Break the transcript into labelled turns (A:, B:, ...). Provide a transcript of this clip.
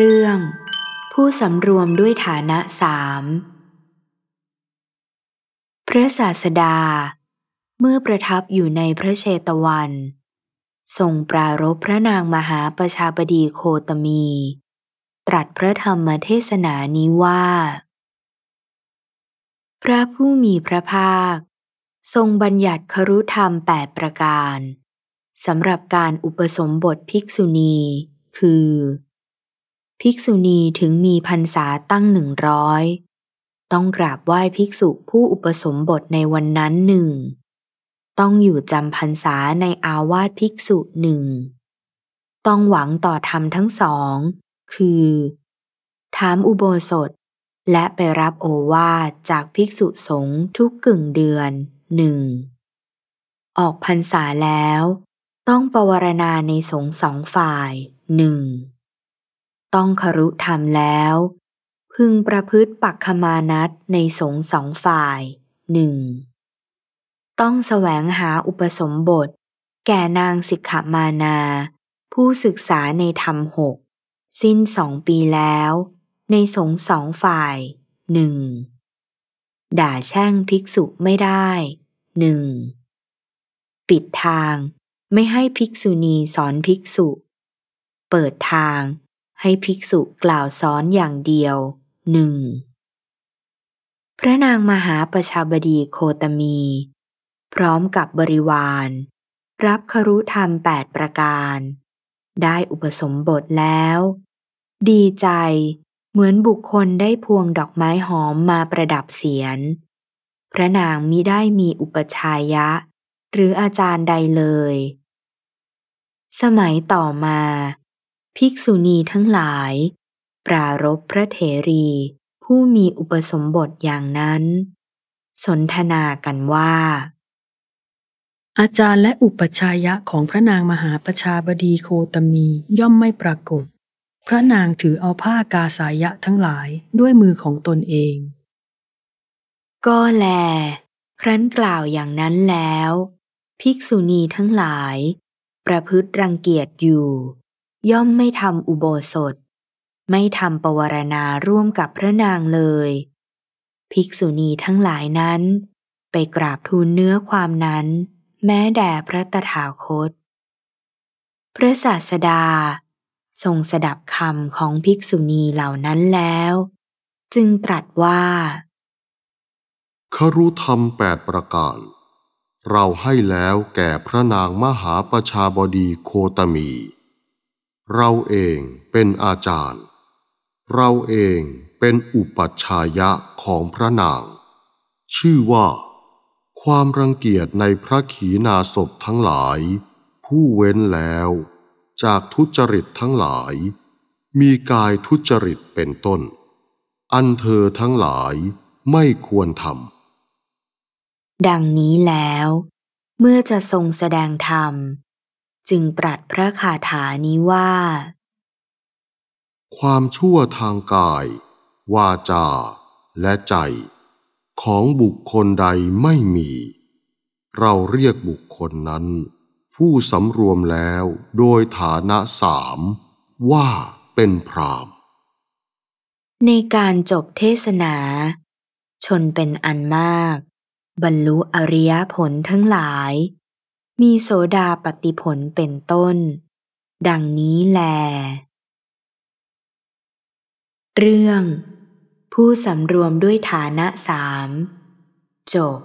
A: เรื่องผู้สำรวมด้วยฐานะสาม พระศาสดา เมื่อประทับอยู่ในพระเชตวัน ทรงปรารบพระนางมหาประชาบดีโคตมี ตรัสพระธรรมเทศนานี้ว่า พระผู้มีพระภาค ทรงบัญญัติครุธรรมแปดประการ สำหรับการอุปสมบทภิกษุณีคือภิกษุณีถึงมีพรรษาตั้งหนึ่งร้อย ต้องกราบไหว้ภิกษุผู้อุปสมบทในวันนั้นหนึ่ง ต้องอยู่จำพรรษาในอาวาสภิกษุหนึ่ง ต้องหวังต่อธรรมทั้งสอง คือ ถามอุโบสถ และไปรับโอวาทจากภิกษุสงฆ์ทุกกึ่งเดือนหนึ่ง ออกพรรษาแล้ว ต้องปวารณาในสงฆ์สองฝ่ายหนึ่งต้องครุธรรมแล้ว พึงประพฤติปักขมานัตในสงสองฝ่ายหนึ่งต้องแสวงหาอุปสมบท แก่นางสิกขมานา ผู้ศึกษาในธรรมหกสิ้นสองปีแล้ว ในสงสองฝ่ายหนึ่งด่าแช่งภิกษุไม่ได้หนึ่งปิดทางไม่ให้ภิกษุณีสอนภิกษุ เปิดทางให้ภิกษุกล่าวสอนอย่างเดียวหนึ่ง พระนางมหาประชาบดีโคตมี พร้อมกับบริวาร รับครุธรรมแปดประการ ได้อุปสมบทแล้ว ดีใจเหมือนบุคคลได้พวงดอกไม้หอมมาประดับเสียน พระนางมิได้มีอุปชายะ หรืออาจารย์ใดเลย สมัยต่อมาภิกษุณีทั้งหลาย ปรารบพระเถรี ผู้มีอุปสมบทอย่างนั้น สนทนากันว่า อาจารย์และอุปชัยะของพระนางมหาประชาบดีโคตมีย่อมไม่ปรากฏ พระนางถือเอาผ้ากาสายะทั้งหลายด้วยมือของตนเอง ก็แล ครั้นกล่าวอย่างนั้นแล้ว ภิกษุณีทั้งหลาย ประพฤติรังเกียจอยู่ย่อมไม่ทำอุโบสถ ไม่ทำปวารณาร่วมกับพระนางเลย ภิกษุณีทั้งหลายนั้นไปกราบทูลเนื้อความนั้น แม้แด่พระตถาคต พระศาสดา ทรงสดับคำของภิกษุณีเหล่านั้นแล้ว จึงตรัสว่า
B: คารุธรรมแปดประการ เราให้แล้วแก่พระนางมหาประชาบดีโคตมีเราเองเป็นอาจารย์ เราเองเป็นอุปัชฌายะของพระนาง ชื่อว่า ความรังเกียจในพระขีณาสพทั้งหลาย ผู้เว้นแล้ว จากทุจริตทั้งหลาย มีกายทุจริตเป็นต้น อันเธอทั้งหลายไม่ควรท
A: ำดังนี้แล้ว เมื่อจะทรงแสดงธรรมจึงปรัสพระคาถานี้ว่า
B: ความชั่วทางกายวาจา และใจ ของบุคคลใดไม่มี เราเรียกบุคคลนั้น ผู้สำรวมแล้วโดยฐานะสาม ว่าเป็นพราม
A: ในการจบเทศนา ชนเป็นอันมาก บรรลุอริยผลทั้งหลายมีโสดาปฏิผลเป็นต้น ดังนี้แล เรื่อง ผู้สำรวมด้วยฐานะสามจบ